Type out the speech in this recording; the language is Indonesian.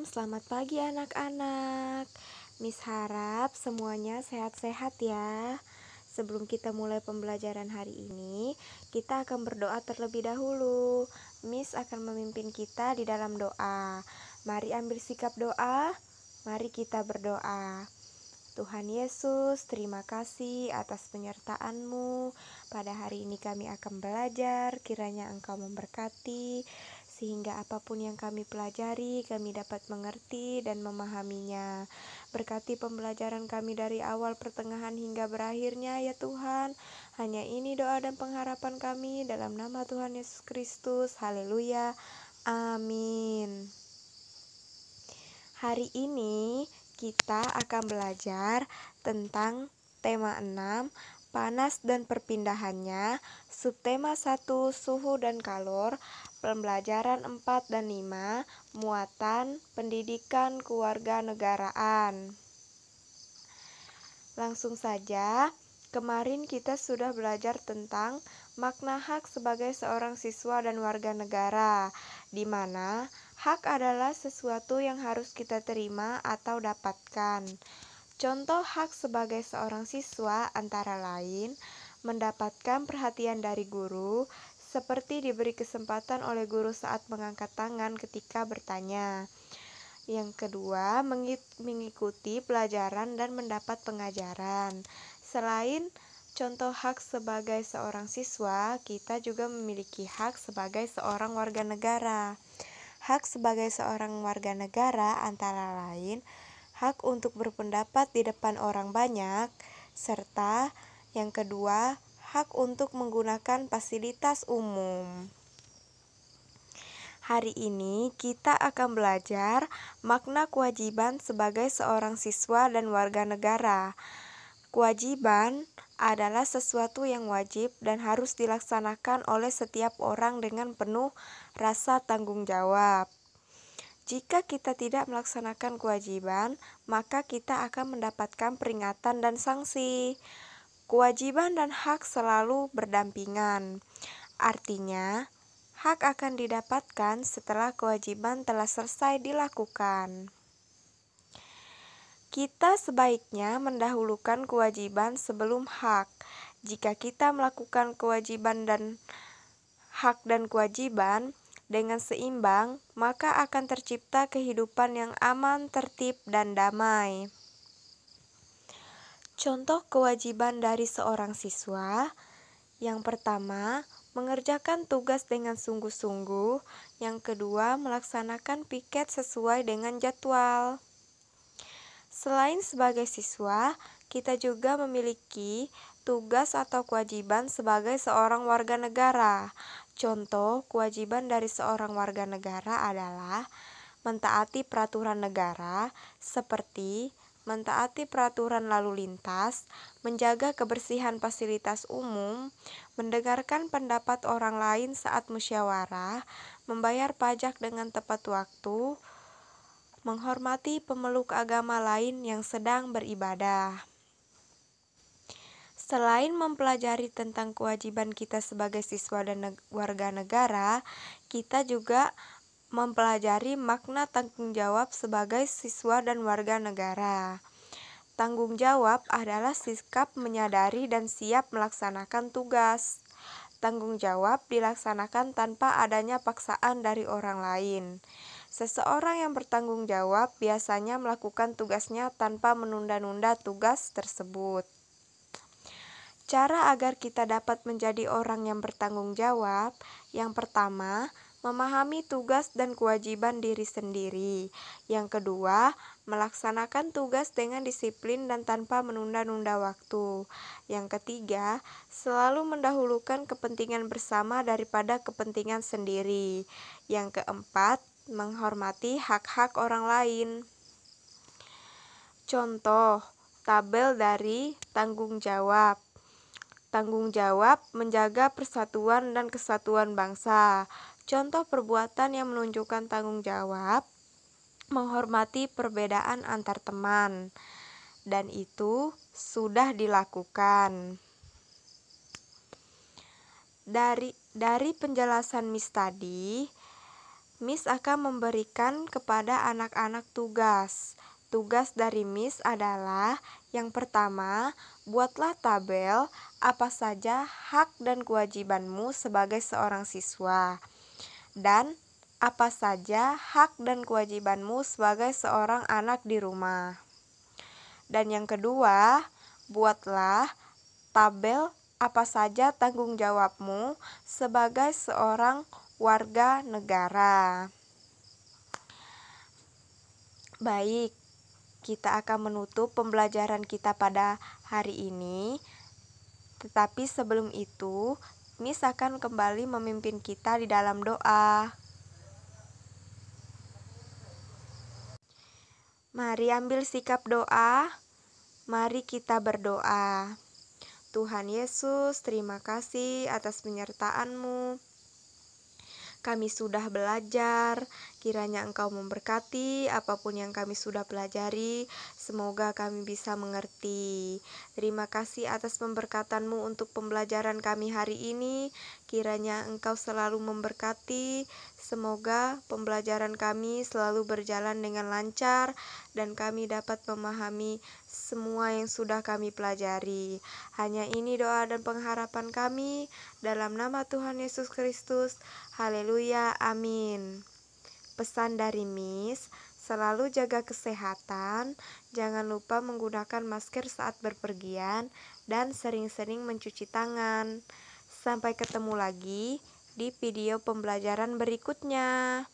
Assalamualaikum, selamat pagi anak-anak. Miss harap semuanya sehat-sehat ya. Sebelum kita mulai pembelajaran hari ini, kita akan berdoa terlebih dahulu. Miss akan memimpin kita di dalam doa. Mari ambil sikap doa. Mari kita berdoa. Tuhan Yesus, terima kasih atas penyertaan-Mu. Pada hari ini kami akan belajar, kiranya Engkau memberkati sehingga apapun yang kami pelajari, kami dapat mengerti dan memahaminya. Berkati pembelajaran kami dari awal, pertengahan, hingga berakhirnya, ya Tuhan. Hanya ini doa dan pengharapan kami dalam nama Tuhan Yesus Kristus. Haleluya, amin. Hari ini kita akan belajar tentang tema 6 panas dan perpindahannya, subtema 1 suhu dan kalor, pembelajaran 4 dan 5, muatan pendidikan keluarga negaraan. Langsung saja, kemarin kita sudah belajar tentang makna hak sebagai seorang siswa dan warga negara, di mana hak adalah sesuatu yang harus kita terima atau dapatkan. Contoh hak sebagai seorang siswa antara lain mendapatkan perhatian dari guru, seperti diberi kesempatan oleh guru saat mengangkat tangan ketika bertanya. Yang kedua, mengikuti pelajaran dan mendapat pengajaran. Selain contoh hak sebagai seorang siswa, kita juga memiliki hak sebagai seorang warga negara. Hak sebagai seorang warga negara antara lain hak untuk berpendapat di depan orang banyak, serta yang kedua, hak untuk menggunakan fasilitas umum. Hari ini kita akan belajar makna kewajiban sebagai seorang siswa dan warga negara. Kewajiban adalah sesuatu yang wajib dan harus dilaksanakan oleh setiap orang dengan penuh rasa tanggung jawab. Jika kita tidak melaksanakan kewajiban, maka kita akan mendapatkan peringatan dan sanksi. Kewajiban dan hak selalu berdampingan. Artinya, hak akan didapatkan setelah kewajiban telah selesai dilakukan. Kita sebaiknya mendahulukan kewajiban sebelum hak. Jika kita melakukan kewajiban dan hak dan kewajiban, dengan seimbang, maka akan tercipta kehidupan yang aman, tertib, dan damai. Contoh kewajiban dari seorang siswa yang pertama, mengerjakan tugas dengan sungguh-sungguh. Yang kedua, melaksanakan piket sesuai dengan jadwal. Selain sebagai siswa, kita juga memiliki tugas atau kewajiban sebagai seorang warga negara. Contoh kewajiban dari seorang warga negara adalah mentaati peraturan negara seperti mentaati peraturan lalu lintas, menjaga kebersihan fasilitas umum, mendengarkan pendapat orang lain saat musyawarah, membayar pajak dengan tepat waktu, menghormati pemeluk agama lain yang sedang beribadah. Selain mempelajari tentang kewajiban kita sebagai siswa dan warga negara, kita juga mempelajari makna tanggung jawab sebagai siswa dan warga negara. Tanggung jawab adalah sikap menyadari dan siap melaksanakan tugas. Tanggung jawab dilaksanakan tanpa adanya paksaan dari orang lain. Seseorang yang bertanggung jawab biasanya melakukan tugasnya tanpa menunda-nunda tugas tersebut. Cara agar kita dapat menjadi orang yang bertanggung jawab, yang pertama, memahami tugas dan kewajiban diri sendiri. Yang kedua, melaksanakan tugas dengan disiplin dan tanpa menunda-nunda waktu. Yang ketiga, selalu mendahulukan kepentingan bersama daripada kepentingan sendiri. Yang keempat, menghormati hak-hak orang lain. Contoh, tabel dari tanggung jawab. Tanggung jawab menjaga persatuan dan kesatuan bangsa. Contoh perbuatan yang menunjukkan tanggung jawab menghormati perbedaan antar teman dan itu sudah dilakukan. Dari dari penjelasan Miss tadi, Miss akan memberikan kepada anak-anak tugas. Tugas dari Miss adalah yang pertama, buatlah tabel apa saja hak dan kewajibanmu sebagai seorang siswa dan apa saja hak dan kewajibanmu sebagai seorang anak di rumah. Dan yang kedua, buatlah tabel apa saja tanggung jawabmu sebagai seorang warga negara. Baik, kita akan menutup pembelajaran kita pada hari ini. Tetapi sebelum itu, Miss akan kembali memimpin kita di dalam doa. Mari ambil sikap doa. Mari kita berdoa. Tuhan Yesus, terima kasih atas penyertaan-Mu kami sudah belajar. Kiranya Engkau memberkati apapun yang kami sudah pelajari. Semoga kami bisa mengerti. Terima kasih atas pemberkatan-Mu untuk pembelajaran kami hari ini. Kiranya Engkau selalu memberkati. Semoga pembelajaran kami selalu berjalan dengan lancar dan kami dapat memahami semua yang sudah kami pelajari. Hanya ini doa dan pengharapan kami dalam nama Tuhan Yesus Kristus. Haleluya. Amin. Pesan dari Miss, selalu jaga kesehatan, jangan lupa menggunakan masker saat berpergian dan sering-sering mencuci tangan. Sampai ketemu lagi di video pembelajaran berikutnya.